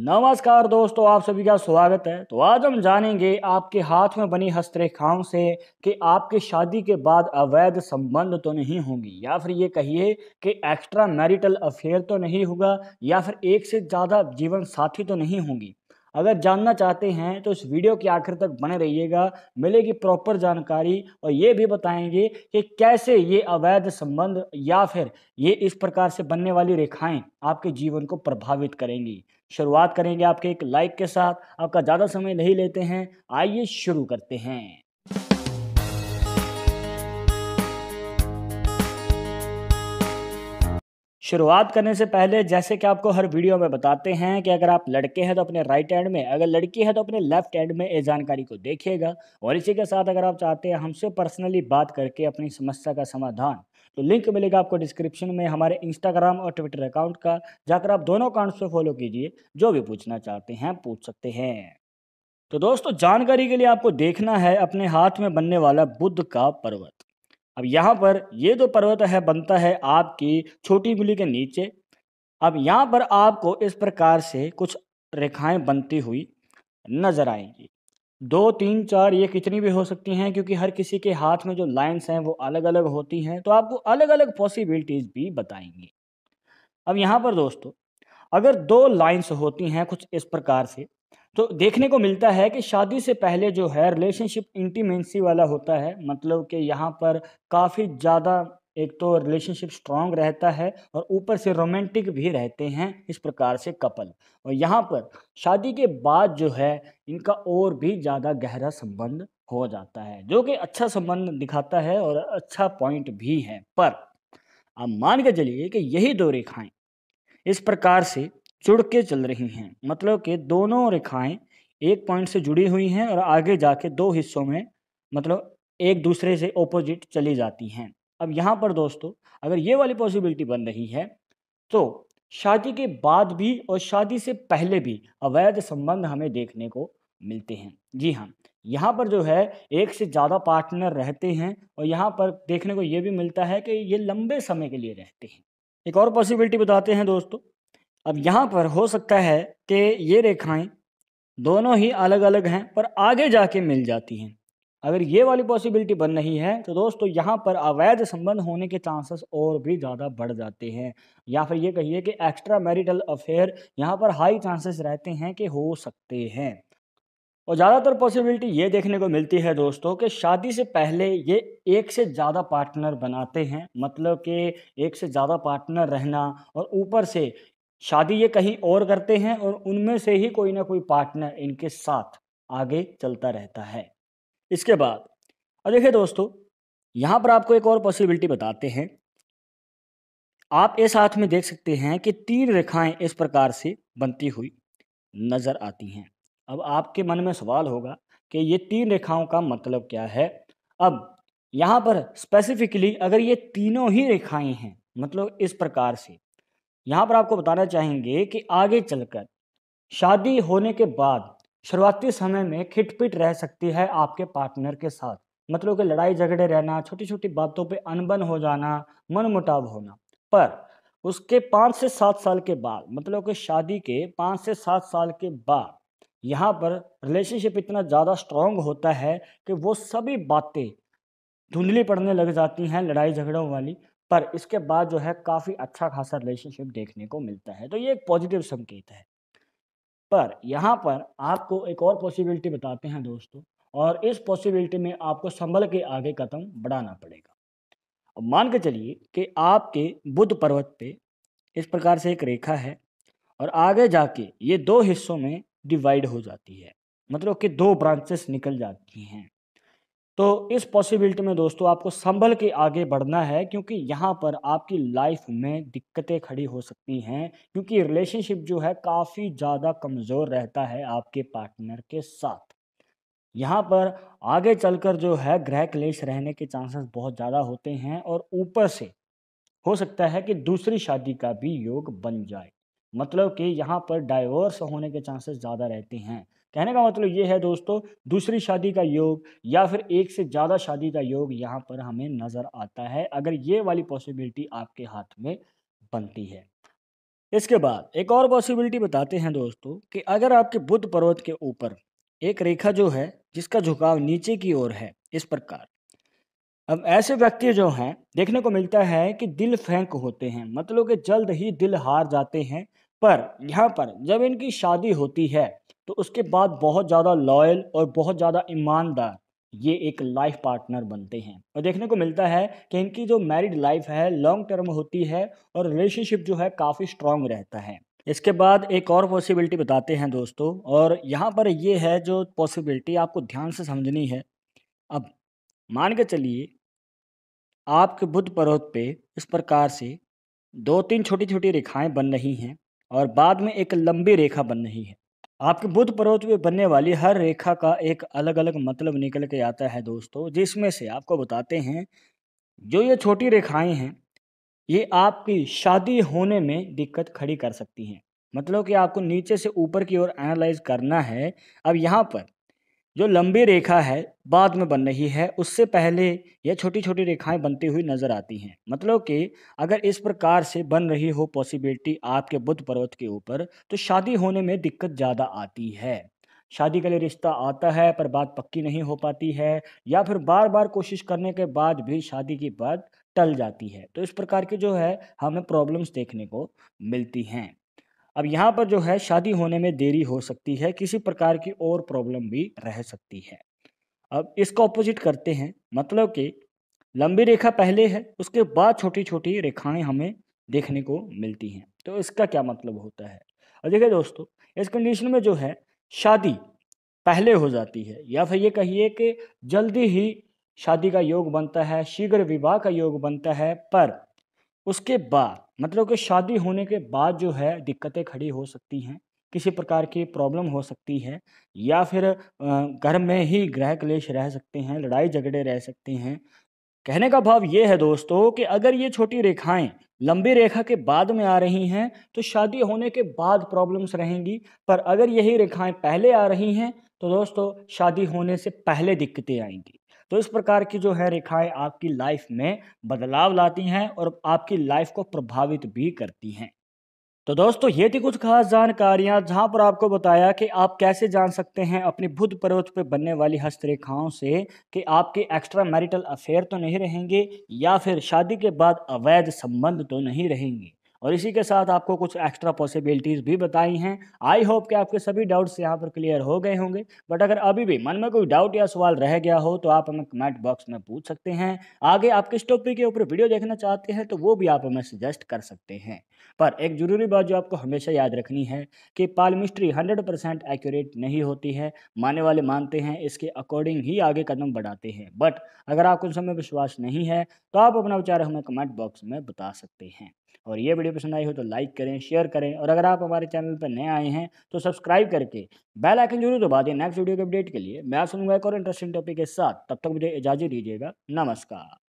नमस्कार दोस्तों आप सभी का स्वागत है तो आज हम जानेंगे आपके हाथ में बनी हस्तरेखाओं से कि आपकी शादी के बाद अवैध संबंध तो नहीं होंगी या फिर ये कहिए कि एक्स्ट्रा मैरिटल अफेयर तो नहीं होगा या फिर एक से ज़्यादा जीवन साथी तो नहीं होंगी अगर जानना चाहते हैं तो इस वीडियो के आखिर तक बने रहिएगा मिलेगी प्रॉपर जानकारी और ये भी बताएंगे कि कैसे ये अवैध संबंध या फिर ये इस प्रकार से बनने वाली रेखाएं आपके जीवन को प्रभावित करेंगी शुरुआत करेंगे आपके एक लाइक के साथ आपका ज़्यादा समय नहीं लेते हैं आइए शुरू करते हैं शुरुआत करने से पहले जैसे कि आपको हर वीडियो में बताते हैं कि अगर आप लड़के हैं तो अपने राइट हैंड में अगर लड़की है तो अपने लेफ्ट हैंड में इस जानकारी को देखिएगा और इसी के साथ अगर आप चाहते हैं हमसे पर्सनली बात करके अपनी समस्या का समाधान तो लिंक मिलेगा आपको डिस्क्रिप्शन में हमारे इंस्टाग्राम और ट्विटर अकाउंट का जाकर आप दोनों अकाउंट्स पर फॉलो कीजिए जो भी पूछना चाहते हैं पूछ सकते हैं तो दोस्तों जानकारी के लिए आपको देखना है अपने हाथ में बनने वाला बुद्ध का पर्वत अब यहाँ पर ये जो पर्वत है बनता है आपकी छोटी उंगली के नीचे अब यहाँ पर आपको इस प्रकार से कुछ रेखाएं बनती हुई नजर आएंगी दो तीन चार ये कितनी भी हो सकती हैं क्योंकि हर किसी के हाथ में जो लाइंस हैं वो अलग अलग होती हैं तो आपको अलग अलग पॉसिबिलिटीज़ भी बताएंगी अब यहाँ पर दोस्तों अगर दो लाइंस होती हैं कुछ इस प्रकार से तो देखने को मिलता है कि शादी से पहले जो है रिलेशनशिप इंटीमेंसी वाला होता है मतलब कि यहाँ पर काफ़ी ज़्यादा एक तो रिलेशनशिप स्ट्रांग रहता है और ऊपर से रोमांटिक भी रहते हैं इस प्रकार से कपल और यहाँ पर शादी के बाद जो है इनका और भी ज़्यादा गहरा संबंध हो जाता है जो कि अच्छा संबंध दिखाता है और अच्छा पॉइंट भी है पर आप मान के चलिए कि यही दो रेखाएँ इस प्रकार से जुड़ के चल रही हैं मतलब कि दोनों रेखाएं एक पॉइंट से जुड़ी हुई हैं और आगे जाके दो हिस्सों में मतलब एक दूसरे से ओपोजिट चली जाती हैं अब यहाँ पर दोस्तों अगर ये वाली पॉसिबिलिटी बन रही है तो शादी के बाद भी और शादी से पहले भी अवैध संबंध हमें देखने को मिलते हैं जी हाँ यहाँ पर जो है एक से ज़्यादा पार्टनर रहते हैं और यहाँ पर देखने को ये भी मिलता है कि ये लंबे समय के लिए रहते हैं एक और पॉसिबिलिटी बताते हैं दोस्तों अब यहाँ पर हो सकता है कि ये रेखाएं दोनों ही अलग अलग हैं पर आगे जाके मिल जाती हैं अगर ये वाली पॉसिबिलिटी बन रही है तो दोस्तों यहाँ पर अवैध संबंध होने के चांसेस और भी ज़्यादा बढ़ जाते हैं या फिर ये कहिए कि एक्स्ट्रा मैरिटल अफेयर यहाँ पर हाई चांसेस रहते हैं कि हो सकते हैं और ज़्यादातर पॉसिबिलिटी ये देखने को मिलती है दोस्तों कि शादी से पहले ये एक से ज़्यादा पार्टनर बनाते हैं मतलब कि एक से ज़्यादा पार्टनर रहना और ऊपर से शादी ये कहीं और करते हैं और उनमें से ही कोई ना कोई पार्टनर इनके साथ आगे चलता रहता है इसके बाद और देखिए दोस्तों यहाँ पर आपको एक और पॉसिबिलिटी बताते हैं आप इस हाथ में देख सकते हैं कि तीन रेखाएं इस प्रकार से बनती हुई नज़र आती हैं अब आपके मन में सवाल होगा कि ये तीन रेखाओं का मतलब क्या है अब यहाँ पर स्पेसिफिकली अगर ये तीनों ही रेखाएं हैं मतलब इस प्रकार से यहाँ पर आपको बताना चाहेंगे कि आगे चलकर शादी होने के बाद शुरुआती समय में खिटपिट रह सकती है आपके पार्टनर के साथ मतलब कि लड़ाई झगड़े रहना छोटी छोटी बातों पे अनबन हो जाना मनमुटाव होना पर उसके पाँच से सात साल के बाद मतलब कि शादी के पाँच से सात साल के बाद यहाँ पर रिलेशनशिप इतना ज़्यादा स्ट्रांग होता है कि वो सभी बातें धुंधली पड़ने लग जाती हैं लड़ाई झगड़ों वाली पर इसके बाद जो है काफ़ी अच्छा खासा रिलेशनशिप देखने को मिलता है तो ये एक पॉजिटिव संकेत है पर यहाँ पर आपको एक और पॉसिबिलिटी बताते हैं दोस्तों और इस पॉसिबिलिटी में आपको संभल के आगे कदम बढ़ाना पड़ेगा अब मान के चलिए कि आपके बुद्ध पर्वत पे इस प्रकार से एक रेखा है और आगे जाके ये दो हिस्सों में डिवाइड हो जाती है मतलब कि दो ब्रांचेस निकल जाती हैं तो इस पॉसिबिलिटी में दोस्तों आपको संभल के आगे बढ़ना है क्योंकि यहाँ पर आपकी लाइफ में दिक्कतें खड़ी हो सकती हैं क्योंकि रिलेशनशिप जो है काफ़ी ज़्यादा कमज़ोर रहता है आपके पार्टनर के साथ यहाँ पर आगे चलकर जो है ग्रह क्लेश रहने के चांसेस बहुत ज़्यादा होते हैं और ऊपर से हो सकता है कि दूसरी शादी का भी योग बन जाए मतलब कि यहाँ पर डाइवोर्स होने के चांसेस ज़्यादा रहते हैं कहने का मतलब ये है दोस्तों दूसरी शादी का योग या फिर एक से ज़्यादा शादी का योग यहाँ पर हमें नज़र आता है अगर ये वाली पॉसिबिलिटी आपके हाथ में बनती है इसके बाद एक और पॉसिबिलिटी बताते हैं दोस्तों कि अगर आपके बुद्ध पर्वत के ऊपर एक रेखा जो है जिसका झुकाव नीचे की ओर है इस प्रकार अब ऐसे व्यक्ति जो हैं देखने को मिलता है कि दिल फेंक होते हैं मतलब कि जल्द ही दिल हार जाते हैं पर यहाँ पर जब इनकी शादी होती है तो उसके बाद बहुत ज़्यादा लॉयल और बहुत ज़्यादा ईमानदार ये एक लाइफ पार्टनर बनते हैं और देखने को मिलता है कि इनकी जो मैरिड लाइफ है लॉन्ग टर्म होती है और रिलेशनशिप जो है काफ़ी स्ट्रांग रहता है इसके बाद एक और पॉसिबिलिटी बताते हैं दोस्तों और यहाँ पर ये है जो पॉसिबिलिटी आपको ध्यान से समझनी है अब मान के चलिए आपके बुद्ध पर्वत पे इस प्रकार से दो तीन छोटी छोटी रेखाएं बन रही हैं और बाद में एक लंबी रेखा बन रही है आपके बुद्ध पर्वत पे बनने वाली हर रेखा का एक अलग अलग मतलब निकल के आता है दोस्तों जिसमें से आपको बताते हैं जो ये छोटी रेखाएं हैं ये आपकी शादी होने में दिक्कत खड़ी कर सकती हैं मतलब कि आपको नीचे से ऊपर की ओर एनालाइज करना है अब यहाँ पर जो लंबी रेखा है बाद में बन रही है उससे पहले यह छोटी छोटी रेखाएं बनती हुई नज़र आती हैं मतलब कि अगर इस प्रकार से बन रही हो पॉसिबिलिटी आपके बुद्ध पर्वत के ऊपर तो शादी होने में दिक्कत ज़्यादा आती है शादी के लिए रिश्ता आता है पर बात पक्की नहीं हो पाती है या फिर बार बार कोशिश करने के बाद भी शादी की बात टल जाती है तो इस प्रकार की जो है हमें प्रॉब्लम्स देखने को मिलती हैं अब यहाँ पर जो है शादी होने में देरी हो सकती है किसी प्रकार की और प्रॉब्लम भी रह सकती है अब इसका ऑपोजिट करते हैं मतलब कि लंबी रेखा पहले है उसके बाद छोटी छोटी रेखाएं हमें देखने को मिलती हैं तो इसका क्या मतलब होता है अब देखिए दोस्तों इस कंडीशन में जो है शादी पहले हो जाती है या फिर ये कहिए कि जल्दी ही शादी का योग बनता है शीघ्र विवाह का योग बनता है पर उसके बाद मतलब कि शादी होने के बाद जो है दिक्कतें खड़ी हो सकती हैं किसी प्रकार की प्रॉब्लम हो सकती है या फिर घर में ही ग्रह क्लेश रह सकते हैं लड़ाई झगड़े रह सकते हैं कहने का भाव ये है दोस्तों कि अगर ये छोटी रेखाएं लंबी रेखा के बाद में आ रही हैं तो शादी होने के बाद प्रॉब्लम्स रहेंगी पर अगर यही रेखाएं पहले आ रही हैं तो दोस्तों शादी होने से पहले दिक्कतें आएंगी तो इस प्रकार की जो है रेखाएं आपकी लाइफ में बदलाव लाती हैं और आपकी लाइफ को प्रभावित भी करती हैं तो दोस्तों ये थी कुछ खास जानकारियां जहां पर आपको बताया कि आप कैसे जान सकते हैं अपने बुद्ध पर्वत पर बनने वाली हस्तरेखाओं से कि आपके एक्स्ट्रा मैरिटल अफेयर तो नहीं रहेंगे या फिर शादी के बाद अवैध संबंध तो नहीं रहेंगे और इसी के साथ आपको कुछ एक्स्ट्रा पॉसिबिलिटीज़ भी बताई हैं आई होप कि आपके सभी डाउट्स यहाँ पर क्लियर हो गए होंगे बट अगर अभी भी मन में कोई डाउट या सवाल रह गया हो तो आप हमें कमेंट बॉक्स में पूछ सकते हैं आगे आप किस टॉपिक के ऊपर वीडियो देखना चाहते हैं तो वो भी आप हमें सजेस्ट कर सकते हैं पर एक ज़रूरी बात जो आपको हमेशा याद रखनी है कि पालमिस्ट्री हंड्रेड परसेंट एक्यूरेट नहीं होती है माने वाले मानते हैं इसके अकॉर्डिंग ही आगे कदम बढ़ाते हैं बट अगर आपको उन समय विश्वास नहीं है तो आप अपना विचार हमें कमेंट बॉक्स में बता सकते हैं और ये वीडियो पसंद आई हो तो लाइक करें शेयर करें और अगर आप हमारे चैनल पर नए आए हैं तो सब्सक्राइब करके बेल आइकन जरूर दबा दें नेक्स्ट वीडियो के अपडेट के लिए मैं आप सुनूंगा एक और इंटरेस्टिंग टॉपिक के साथ तब तक मुझे इजाज़त दीजिएगा नमस्कार